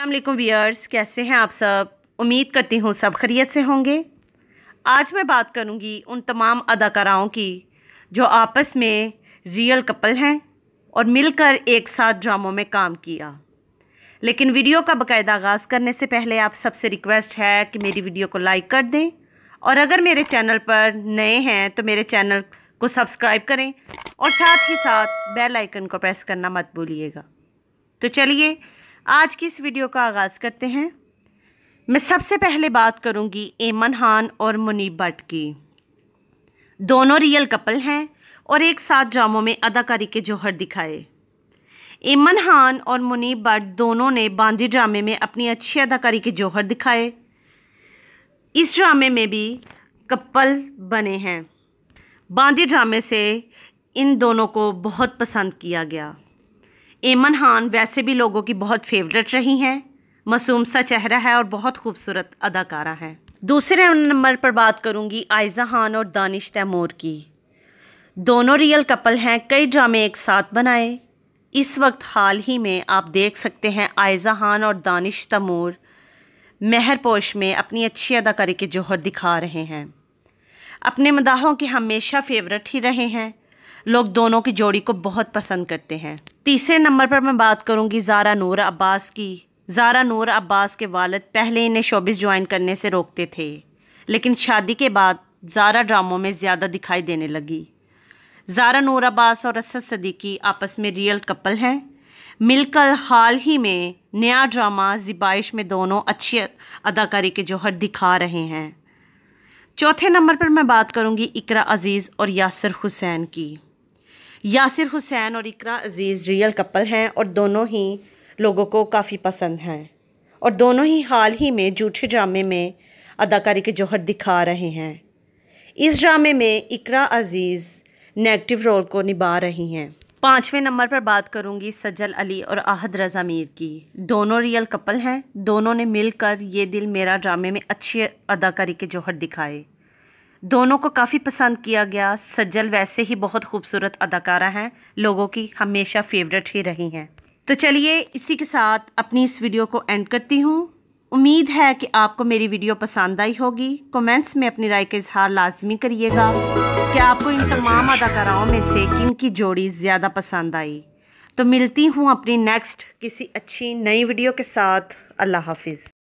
अल्लाम वियर्स कैसे हैं आप सब उम्मीद करती हूँ सब खरीत से होंगे आज मैं बात करूँगी उन तमाम अदाकाराओं की जो आपस में रियल कपल हैं और मिलकर एक साथ ड्रामों में काम किया लेकिन वीडियो का बकायदा आगाज़ करने से पहले आप सबसे रिक्वेस्ट है कि मेरी वीडियो को लाइक कर दें और अगर मेरे चैनल पर नए हैं तो मेरे चैनल को सब्सक्राइब करें और साथ ही साथ बेल आइकन को प्रेस करना मत भूलिएगा तो चलिए आज की इस वीडियो का आगाज़ करते हैं मैं सबसे पहले बात करूंगी एमन खान और मुनीब भट्ट की दोनों रियल कपल हैं और एक साथ ड्रामों में अदाकारी के जौहर दिखाए एमन खान और मुनीब भट्ट दोनों ने बांदी ड्रामे में अपनी अच्छी अदाकारी के जौहर दिखाए इस ड्रामे में भी कपल बने हैं बांदी ड्रामे से इन दोनों को बहुत पसंद किया गया एमन खान वैसे भी लोगों की बहुत फेवरेट रही हैं मासूम सा चेहरा है और बहुत खूबसूरत अदाकारा है दूसरे नंबर पर बात करूँगी आयजा खान और दानिश तैमूर की दोनों रियल कपल हैं कई ड्रामे एक साथ बनाए इस वक्त हाल ही में आप देख सकते हैं आयजा खान और दानिश तैमूर मेहरपोश में अपनी अच्छी अदाकारी के जौहर दिखा रहे हैं अपने मदाहों के हमेशा फेवरेट ही रहे हैं लोग दोनों की जोड़ी को बहुत पसंद करते हैं तीसरे नंबर पर मैं बात करूँगी ज़ारा नूर अब्बास की ज़ारा नूर अब्बास के वालद पहले इन्हें शोबिस ज्वाइन करने से रोकते थे लेकिन शादी के बाद ज़ारा ड्रामों में ज़्यादा दिखाई देने लगी ज़ारा नूर अब्बास और असद सदीकी आपस में रियल कपल हैं मिलकर हाल ही में नया ड्रामा जिबाइश में दोनों अच्छी अदाकारी के जौहर दिखा रहे हैं चौथे नंबर पर मैं बात करूंगी इकरा अज़ीज़ और यासर हुसैन की यासिर हुसैन और इकरा अज़ीज़ रियल कपल हैं और दोनों ही लोगों को काफ़ी पसंद हैं और दोनों ही हाल ही में जूठे ड्रामे में अदाकारी के जौहर दिखा रहे हैं इस ड्रामे में इकरा अज़ीज़ नेगेटिव रोल को निभा रही हैं पाँचवें नंबर पर बात करूंगी सज्जल अली और आहद रज़ा मीर की दोनों रियल कपल हैं दोनों ने मिलकर ये दिल मेरा ड्रामे में अच्छी अदाकारी के जौहर दिखाए दोनों को काफ़ी पसंद किया गया सज्जल वैसे ही बहुत खूबसूरत अदाकारा हैं लोगों की हमेशा फेवरेट ही रही हैं तो चलिए इसी के साथ अपनी इस वीडियो को एंड करती हूँ उम्मीद है कि आपको मेरी वीडियो पसंद आई होगी कमेंट्स में अपनी राय का इजहार लाजमी करिएगा कि आपको इन तमाम अदाकाराओं में से किन की जोड़ी ज़्यादा पसंद आई तो मिलती हूँ अपनी नेक्स्ट किसी अच्छी नई वीडियो के साथ अल्लाह हाफिज़